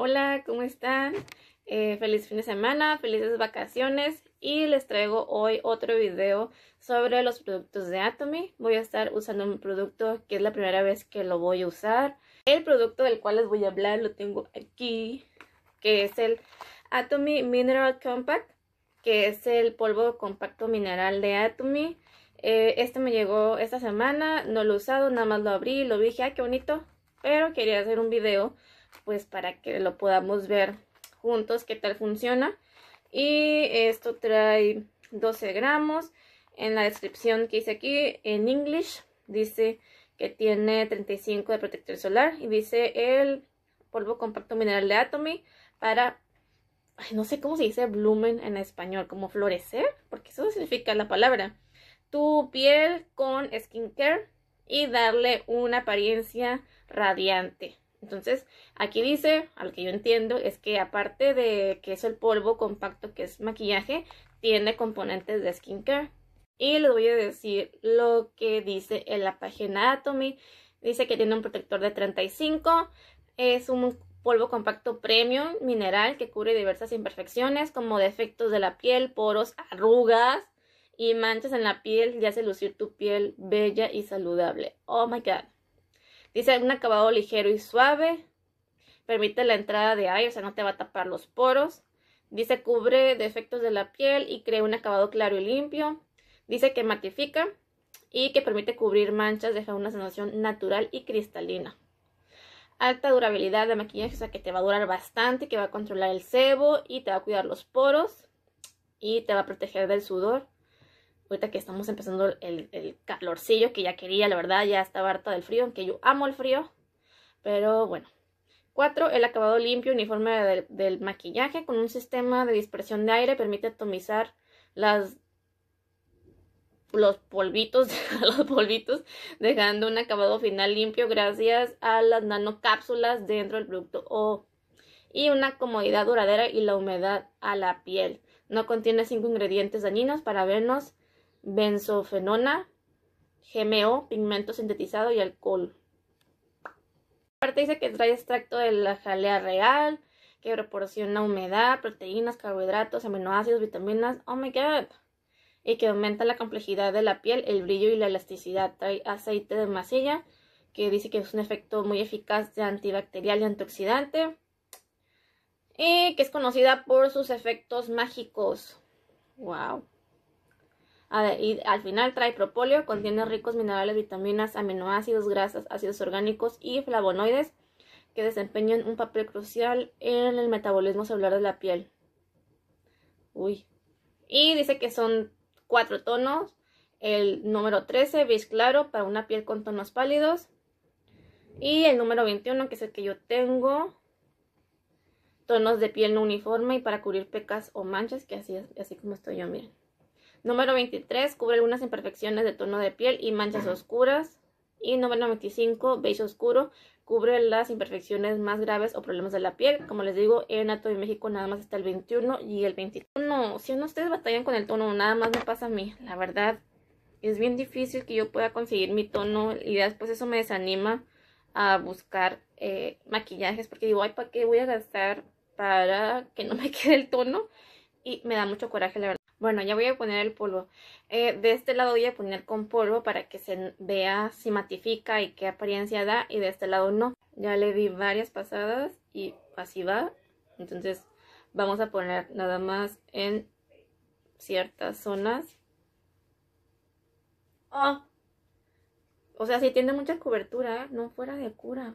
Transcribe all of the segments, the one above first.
Hola, ¿cómo están? Eh, feliz fin de semana, felices vacaciones y les traigo hoy otro video sobre los productos de Atomy. Voy a estar usando un producto que es la primera vez que lo voy a usar. El producto del cual les voy a hablar lo tengo aquí, que es el Atomy Mineral Compact, que es el polvo compacto mineral de Atomy. Eh, este me llegó esta semana, no lo he usado, nada más lo abrí, lo vi, dije, ah, qué bonito, pero quería hacer un video pues para que lo podamos ver juntos qué tal funciona. Y esto trae 12 gramos. En la descripción que hice aquí en English dice que tiene 35 de protector solar y dice el polvo compacto mineral de Atomy para, no sé cómo se dice blumen en español, como florecer, porque eso significa la palabra. Tu piel con skincare y darle una apariencia radiante. Entonces, aquí dice, al que yo entiendo, es que aparte de que es el polvo compacto que es maquillaje, tiene componentes de skincare. Y les voy a decir lo que dice en la página Atomy. Dice que tiene un protector de 35, es un polvo compacto premium mineral que cubre diversas imperfecciones como defectos de la piel, poros, arrugas y manchas en la piel y hace lucir tu piel bella y saludable. Oh my god. Dice un acabado ligero y suave. Permite la entrada de aire, o sea, no te va a tapar los poros. Dice cubre defectos de la piel y crea un acabado claro y limpio. Dice que matifica y que permite cubrir manchas, deja una sensación natural y cristalina. Alta durabilidad de maquillaje, o sea que te va a durar bastante, que va a controlar el sebo y te va a cuidar los poros y te va a proteger del sudor ahorita que estamos empezando el, calorcillo que ya quería, la verdad, ya estaba harta del frío, aunque yo amo el frío, pero bueno. 4. El acabado limpio, uniforme del, maquillaje con un sistema de dispersión de aire permite atomizar las los polvitos, los polvitos, dejando un acabado final limpio gracias a las nanocápsulas dentro del producto O. Y una comodidad duradera y la humedad a la piel. No contiene cinco ingredientes dañinos para vernos benzofenona, GMO, pigmento sintetizado y alcohol. Aparte dice que trae extracto de la jalea real, que proporciona humedad, proteínas, carbohidratos, aminoácidos, vitaminas, oh my god, y que aumenta la complejidad de la piel, el brillo y la elasticidad. Trae aceite de masilla, que dice que es un efecto muy eficaz de antibacterial y antioxidante, y que es conocida por sus efectos mágicos. Wow. Ah, y al final trae propóleo, contiene ricos minerales, vitaminas, aminoácidos, grasas, ácidos orgánicos y flavonoides que desempeñan un papel crucial en el metabolismo celular de la piel. Uy. Y dice que son cuatro tonos. El número 13, beige claro, para una piel con tonos pálidos. Y el número 21, que es el que yo tengo, tonos de piel no uniforme y para cubrir pecas o manchas, que así, así como estoy yo, miren. Número 23 cubre algunas imperfecciones de tono de piel y manchas oscuras. Y número 25, beige oscuro, cubre las imperfecciones más graves o problemas de la piel. Como les digo, en Ato de México nada más hasta el 21 y el 21. Si no ustedes batallan con el tono, nada más me pasa a mí. La verdad, es bien difícil que yo pueda conseguir mi tono y después eso me desanima a buscar eh, maquillajes porque digo, ay, ¿para qué voy a gastar para que no me quede el tono? Y me da mucho coraje, la verdad. Bueno, ya voy a poner el polvo. Eh, de este lado voy a poner con polvo para que se vea si matifica y qué apariencia da. Y de este lado no. Ya le di varias pasadas y así va. Entonces vamos a poner nada más en ciertas zonas. Ah. O sea, si tiene mucha cobertura, ¿eh? no fuera de cura.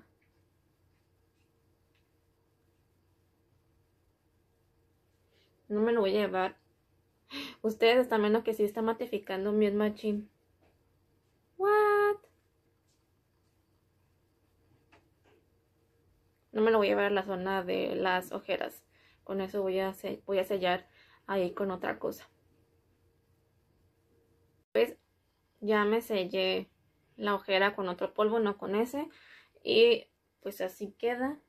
No me lo voy a llevar Ustedes están viendo que sí está matificando mi machine What? No me lo voy a llevar a la zona de las ojeras. Con eso voy a, voy a sellar ahí con otra cosa. Pues ya me sellé la ojera con otro polvo, no con ese. Y pues así queda.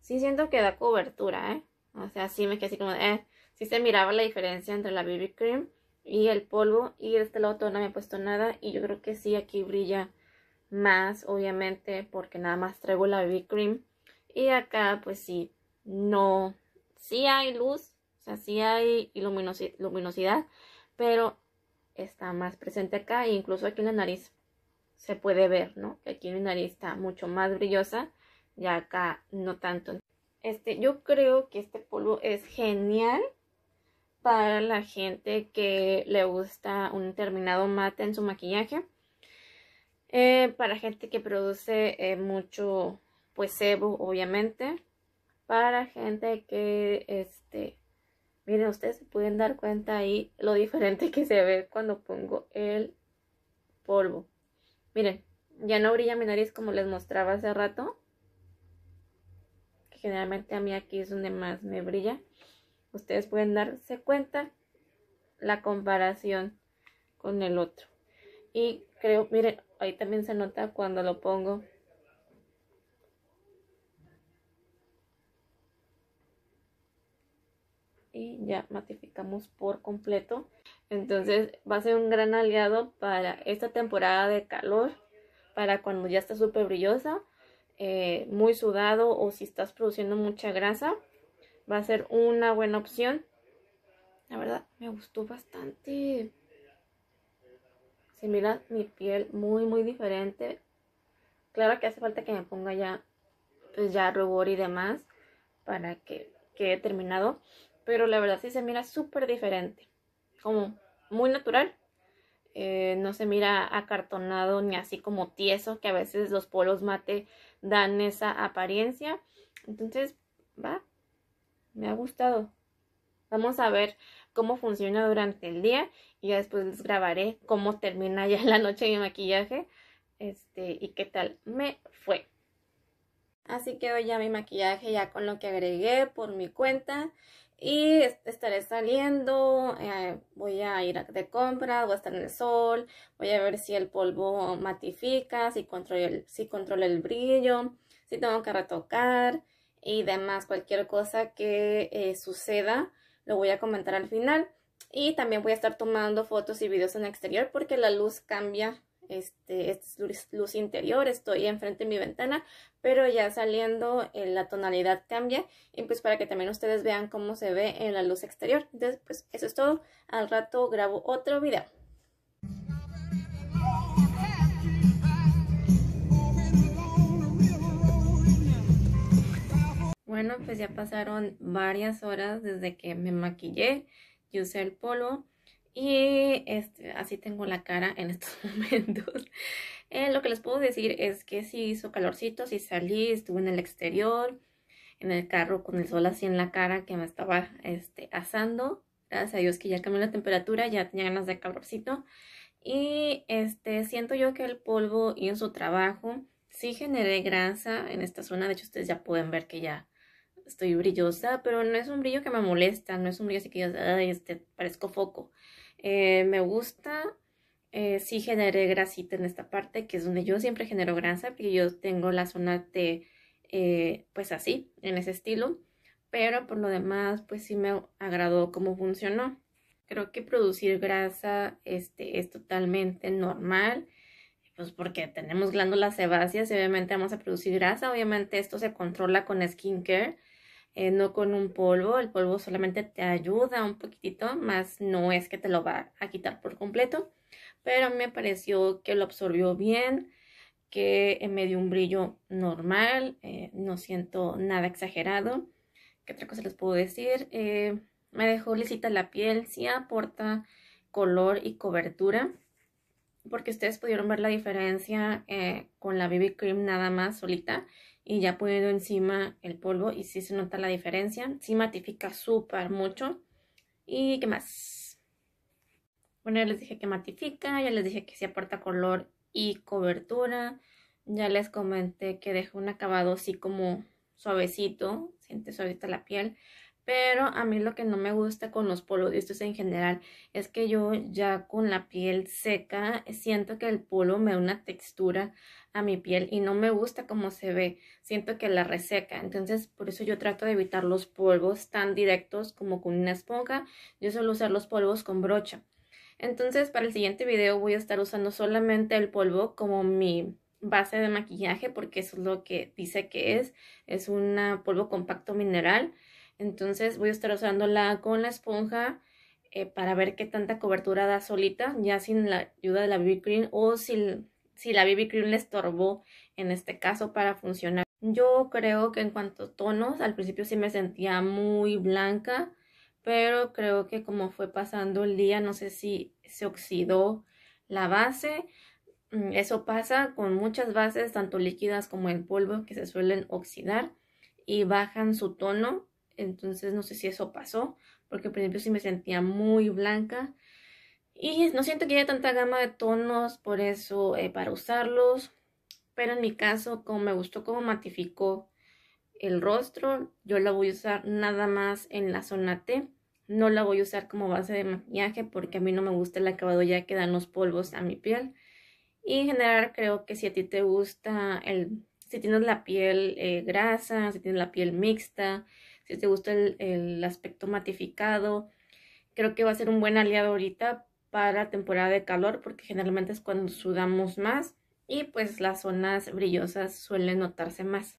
Sí siento que da cobertura, ¿eh? O sea, sí me queda así como, eh, si se miraba la diferencia entre la BB Cream y el polvo. Y de este lado no me he puesto nada. Y yo creo que sí, aquí brilla más, obviamente, porque nada más traigo la BB Cream. Y acá, pues sí, no. Sí hay luz, o sea, sí hay luminosidad, pero está más presente acá. E incluso aquí en la nariz se puede ver, ¿no? Que aquí en mi nariz está mucho más brillosa. Ya acá no tanto. Este, yo creo que este polvo es genial para la gente que le gusta un terminado mate en su maquillaje. Eh, para gente que produce eh, mucho pues sebo, obviamente. Para gente que este. Miren, ustedes se pueden dar cuenta ahí lo diferente que se ve cuando pongo el polvo. Miren, ya no brilla mi nariz como les mostraba hace rato. Generalmente a mí aquí es donde más me brilla ustedes pueden darse cuenta la comparación con el otro. Y creo, miren, ahí también se nota cuando lo pongo. Y ya matificamos por completo. Entonces va a ser un gran aliado para esta temporada de calor, para cuando ya está súper brillosa, eh, muy sudado o si estás produciendo mucha grasa va a ser una buena opción. La verdad, me gustó bastante. Se mira mi piel muy, muy diferente. Claro que hace falta que me ponga ya, pues ya rubor y demás para que quede terminado. Pero la verdad sí se mira súper diferente. Como muy natural. Eh, no se mira acartonado ni así como tieso, que a veces los polos mate dan esa apariencia. Entonces, va, me ha gustado. Vamos a ver cómo funciona durante el día y después les grabaré cómo termina ya la noche mi maquillaje este, y qué tal me fue. Así quedó ya mi maquillaje ya con lo que agregué por mi cuenta y estaré saliendo, eh, voy a ir de compra. voy a estar en el sol, voy a ver si el polvo matifica, si controla el brillo, si tengo que retocar, y demás. Cualquier cosa que eh, suceda lo voy a comentar al final. Y también voy a estar tomando fotos y videos en exterior porque la luz cambia. Este, es luz, interior, estoy enfrente de mi ventana, pero ya saliendo eh, la tonalidad cambia y pues para que también ustedes vean cómo se ve en la luz exterior. Entonces pues eso es todo, al rato grabo otro video. Bueno, pues ya pasaron varias horas desde que me maquillé, y usé el polvo y este, así tengo la cara en estos momentos. Eh, lo que les puedo decir es que sí hizo calorcito, sí salí, estuve en el exterior, en el carro con el sol así en la cara que me estaba este, asando. Gracias a Dios que ya cambió la temperatura, ya tenía ganas de calorcito. Y este, siento yo que el polvo y en su trabajo sí generé grasa en esta zona. De hecho, ustedes ya pueden ver que ya estoy brillosa, pero no es un brillo que me molesta, no es un brillo así que yo, este, parezco foco. Eh, me gusta, eh, sí generé grasita en esta parte, que es donde yo siempre genero grasa, porque yo tengo la zona T, eh, pues así, en ese estilo. Pero por lo demás, pues sí me agradó cómo funcionó. Creo que producir grasa este, es totalmente normal pues porque tenemos glándulas sebáceas y obviamente vamos a producir grasa, obviamente esto se controla con skincare eh, no con un polvo, el polvo solamente te ayuda un poquitito, más no es que te lo va a quitar por completo, pero me pareció que lo absorbió bien, que eh, me dio un brillo normal, eh, no siento nada exagerado. ¿Qué otra cosa les puedo decir? me dejó lisita la piel, sí aporta color y cobertura, porque ustedes pudieron ver la diferencia con la BB Cream nada más solita y ya poniendo encima el polvo y sí se nota la diferencia. Sí matifica súper mucho. ¿Y qué más? Bueno, ya les dije que matifica, ya les dije que sí aporta color y cobertura. Ya les comenté que deja un acabado así como suavecito, siente suavecita la piel. Pero a mí lo que no me gusta con los polos, de estos en general, es que yo ya con la piel seca siento que el polo me da una textura a mi piel y no me gusta cómo se ve, siento que la reseca, entonces por eso yo trato de evitar los polvos tan directos como con una esponja, yo suelo usar los polvos con brocha. Entonces para el siguiente video voy a estar usando solamente el polvo como mi base de maquillaje porque eso es lo que dice que es, es un polvo compacto mineral. Entonces voy a estar usándola con la esponja eh, para ver qué tanta cobertura da solita, ya sin la ayuda de la BB Cream o si si la BB Cream le estorbó en este caso para funcionar. Yo creo que en cuanto a tonos, al principio sí me sentía muy blanca, pero creo que como fue pasando el día, no sé si se oxidó la base. Mm, eso pasa con muchas bases, tanto líquidas como en polvo, que se suelen oxidar y bajan su tono. Entonces no sé si eso pasó, porque al principio sí me sentía muy blanca, y no siento que haya tanta gama de tonos, por eso, eh, para usarlos. Pero en mi caso, como me gustó cómo matificó el rostro, yo la voy a usar nada más en la zona T. No la voy a usar como base de maquillaje porque a mí no me gusta el acabado ya que dan los polvos a mi piel. Y en general creo que si a ti te gusta, el, si tienes la piel eh, grasa, si tienes la piel mixta, si te gusta el, el aspecto matificado, creo que va a ser un buen aliado ahorita para temporada de calor porque generalmente es cuando sudamos más y pues las zonas brillosas suelen notarse más.